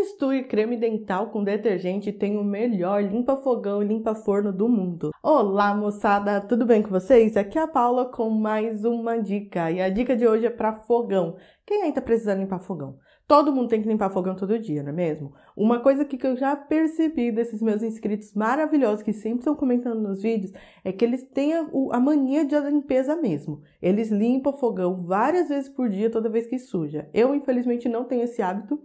misture creme dental com detergente e tem o melhor limpa-fogão e limpa-forno do mundo. Olá, moçada, tudo bem com vocês? Aqui é a Paula com mais uma dica. E a dica de hoje é para fogão. Quem ainda tá precisa limpar fogão? Todo mundo tem que limpar fogão todo dia, não é mesmo? Uma coisa que eu já percebi desses meus inscritos maravilhosos que sempre estão comentando nos vídeos é que eles têm a, a mania de limpeza mesmo. Eles limpam o fogão várias vezes por dia, toda vez que suja. Eu, infelizmente, não tenho esse hábito.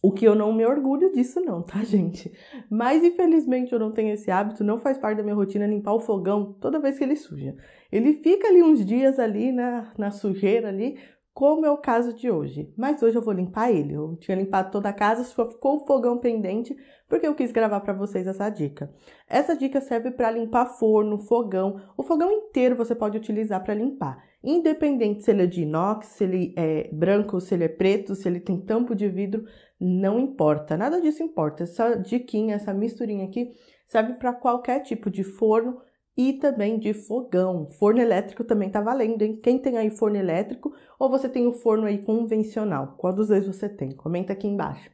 O que eu não me orgulho disso, não, tá, gente? Mas infelizmente eu não tenho esse hábito, não faz parte da minha rotina limpar o fogão toda vez que ele suja. Ele fica ali uns dias ali na, na sujeira ali, como é o caso de hoje. Mas hoje eu vou limpar ele. Eu tinha limpado toda a casa, só ficou o fogão pendente, porque eu quis gravar para vocês essa dica. Essa dica serve para limpar forno, fogão. O fogão inteiro você pode utilizar para limpar. Independente se ele é de inox, se ele é branco, se ele é preto, se ele tem tampo de vidro, não importa. Nada disso importa. Essa diquinha, essa misturinha aqui serve para qualquer tipo de forno e também de fogão. Forno elétrico também tá valendo, hein? Quem tem aí forno elétrico ou você tem o um forno aí convencional? Qual dos dois você tem? Comenta aqui embaixo.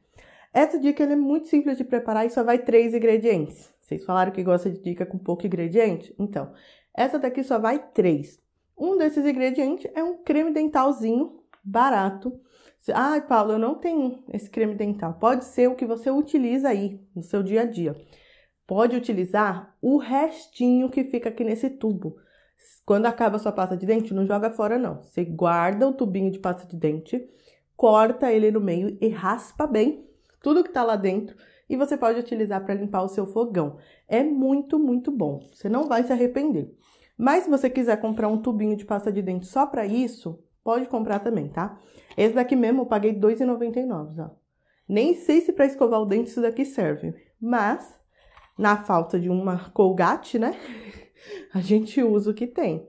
Essa dica é muito simples de preparar e só vai três ingredientes. Vocês falaram que gosta de dica com pouco ingrediente? Então, essa daqui só vai três. Um desses ingredientes é um creme dentalzinho barato. Ai, ah, Paulo, eu não tenho esse creme dental. Pode ser o que você utiliza aí no seu dia a dia. Pode utilizar o restinho que fica aqui nesse tubo. Quando acaba a sua pasta de dente, não joga fora não. Você guarda o tubinho de pasta de dente, corta ele no meio e raspa bem tudo que tá lá dentro e você pode utilizar para limpar o seu fogão. É muito, muito bom. Você não vai se arrepender. Mas se você quiser comprar um tubinho de pasta de dente só para isso, pode comprar também, tá? Esse daqui mesmo eu paguei R$2,99, ó. Nem sei se para escovar o dente isso daqui serve, mas na falta de uma colgate, né? A gente usa o que tem.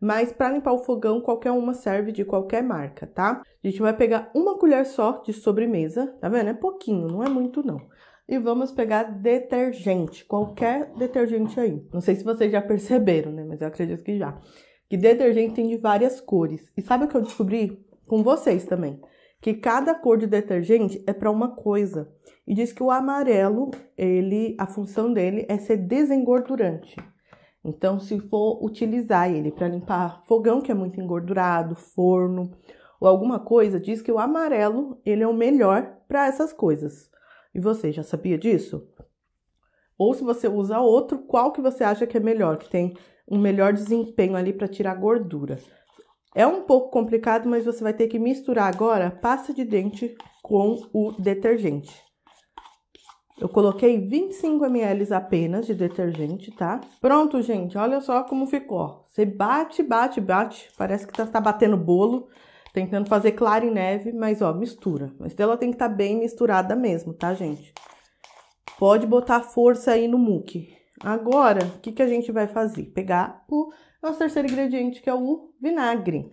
Mas para limpar o fogão, qualquer uma serve de qualquer marca, tá? A gente vai pegar uma colher só de sobremesa, tá vendo? É pouquinho, não é muito não e vamos pegar detergente, qualquer detergente aí. Não sei se vocês já perceberam, né? Mas eu acredito que já. Que detergente tem de várias cores. E sabe o que eu descobri com vocês também? Que cada cor de detergente é para uma coisa. E diz que o amarelo, ele, a função dele é ser desengordurante. Então, se for utilizar ele para limpar fogão que é muito engordurado, forno ou alguma coisa, diz que o amarelo ele é o melhor para essas coisas. E você já sabia disso? Ou se você usa outro, qual que você acha que é melhor, que tem um melhor desempenho ali para tirar gordura? É um pouco complicado, mas você vai ter que misturar agora pasta de dente com o detergente. Eu coloquei 25 ml apenas de detergente, tá? Pronto, gente, olha só como ficou. Você bate, bate, bate, parece que tá, tá batendo bolo tentando fazer clara em neve, mas ó, mistura. A ela tem que estar tá bem misturada mesmo, tá, gente? Pode botar força aí no muque. Agora, o que, que a gente vai fazer? Pegar o nosso terceiro ingrediente, que é o vinagre.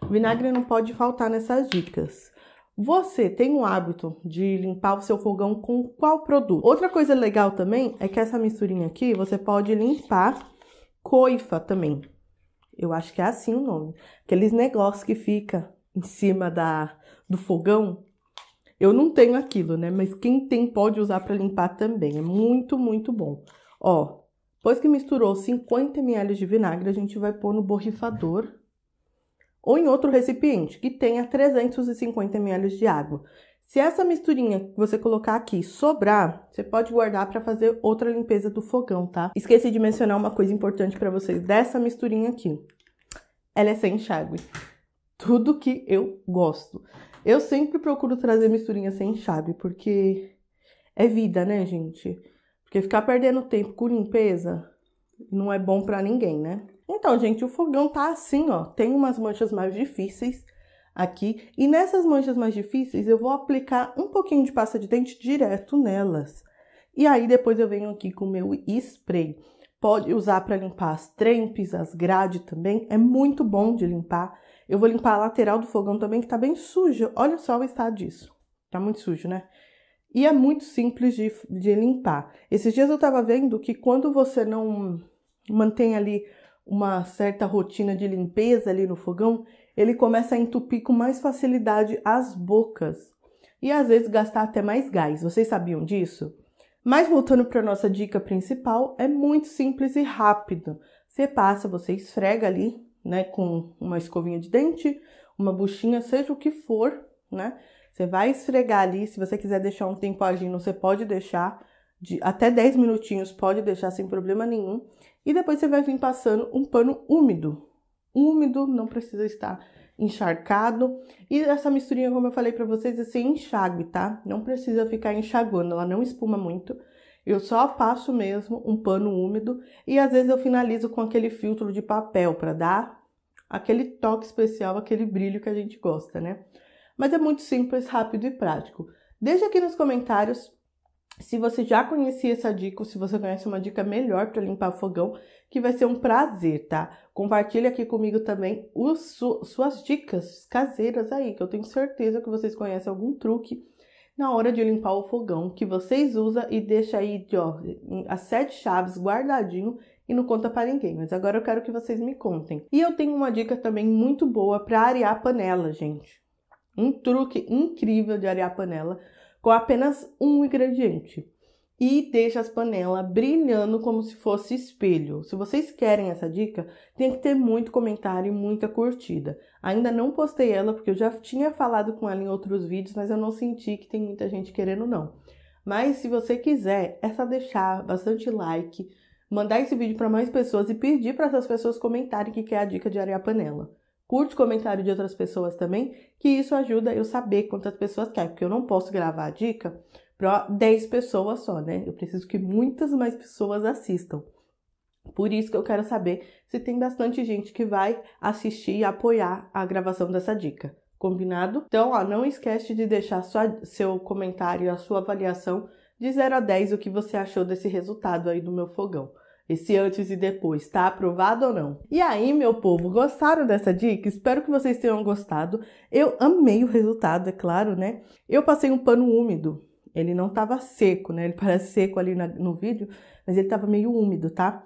O vinagre não pode faltar nessas dicas. Você tem o hábito de limpar o seu fogão com qual produto? Outra coisa legal também é que essa misturinha aqui você pode limpar coifa também. Eu acho que é assim o nome. Aqueles negócios que fica em cima da do fogão. Eu não tenho aquilo, né? Mas quem tem pode usar para limpar também. É muito, muito bom. Ó, depois que misturou 50 ml de vinagre, a gente vai pôr no borrifador ou em outro recipiente que tenha 350 ml de água. Se essa misturinha que você colocar aqui sobrar, você pode guardar para fazer outra limpeza do fogão, tá? Esqueci de mencionar uma coisa importante para vocês dessa misturinha aqui. Ela é sem enxágue. Tudo que eu gosto. Eu sempre procuro trazer misturinha sem enxágue, porque é vida, né, gente? Porque ficar perdendo tempo com limpeza não é bom para ninguém, né? Então, gente, o fogão tá assim, ó. Tem umas manchas mais difíceis, aqui. E nessas manchas mais difíceis, eu vou aplicar um pouquinho de pasta de dente direto nelas. E aí depois eu venho aqui com o meu spray. Pode usar para limpar as trempes, as grades também. É muito bom de limpar. Eu vou limpar a lateral do fogão também, que tá bem suja. Olha só o estado disso. Tá muito sujo, né? E é muito simples de, de limpar. Esses dias eu tava vendo que quando você não mantém ali uma certa rotina de limpeza ali no fogão, ele começa a entupir com mais facilidade as bocas e às vezes gastar até mais gás. Vocês sabiam disso? Mas voltando para nossa dica principal, é muito simples e rápido. Você passa, você esfrega ali, né, com uma escovinha de dente, uma buchinha, seja o que for, né? Você vai esfregar ali, se você quiser deixar um tempo agindo, você pode deixar de até 10 minutinhos, pode deixar sem problema nenhum. E depois você vai vir passando um pano úmido, úmido, não precisa estar encharcado. E essa misturinha, como eu falei para vocês, é sem enxágue, tá? Não precisa ficar enxaguando, ela não espuma muito. Eu só passo mesmo um pano úmido e às vezes eu finalizo com aquele filtro de papel para dar aquele toque especial, aquele brilho que a gente gosta, né? Mas é muito simples, rápido e prático. Deixa aqui nos comentários se você já conhecia essa dica, ou se você conhece uma dica melhor para limpar fogão, que vai ser um prazer, tá? Compartilhe aqui comigo também os, suas dicas caseiras aí, que eu tenho certeza que vocês conhecem algum truque na hora de limpar o fogão que vocês usam e deixa aí ó, as sete chaves guardadinho e não conta para ninguém. Mas agora eu quero que vocês me contem. E eu tenho uma dica também muito boa para arear a panela, gente. Um truque incrível de arear a panela com apenas um ingrediente e deixa as panelas brilhando como se fosse espelho. Se vocês querem essa dica, tem que ter muito comentário e muita curtida. Ainda não postei ela porque eu já tinha falado com ela em outros vídeos, mas eu não senti que tem muita gente querendo não. Mas se você quiser, é só deixar bastante like, mandar esse vídeo para mais pessoas e pedir para essas pessoas comentarem que quer é a dica de areia panela curte comentário de outras pessoas também, que isso ajuda eu saber quantas pessoas quer, porque eu não posso gravar a dica para 10 pessoas só, né? Eu preciso que muitas mais pessoas assistam. Por isso que eu quero saber se tem bastante gente que vai assistir e apoiar a gravação dessa dica. Combinado? Então, ó, não esquece de deixar sua, seu comentário, a sua avaliação de 0 a 10, o que você achou desse resultado aí do meu fogão esse antes e depois, está aprovado ou não. E aí, meu povo, gostaram dessa dica? Espero que vocês tenham gostado. Eu amei o resultado, é claro, né? Eu passei um pano úmido, ele não estava seco, né? Ele parece seco ali na, no vídeo, mas ele estava meio úmido, tá?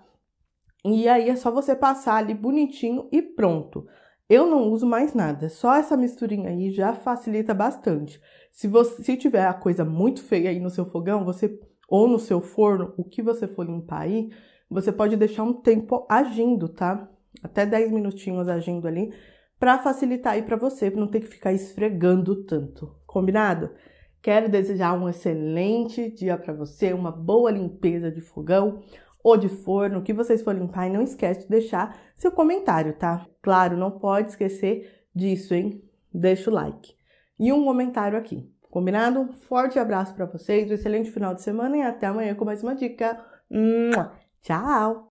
E aí é só você passar ali bonitinho e pronto. Eu não uso mais nada, só essa misturinha aí já facilita bastante. Se você se tiver a coisa muito feia aí no seu fogão, você ou no seu forno, o que você for limpar aí, você pode deixar um tempo agindo, tá? Até 10 minutinhos agindo ali, para facilitar aí para você, para não ter que ficar esfregando tanto. Combinado? Quero desejar um excelente dia para você, uma boa limpeza de fogão ou de forno, o que vocês forem limpar, e não esquece de deixar seu comentário, tá? Claro, não pode esquecer disso, hein? Deixa o like e um comentário aqui. Combinado? Forte abraço para vocês, um excelente final de semana e até amanhã com mais uma dica. Mua! Tchau!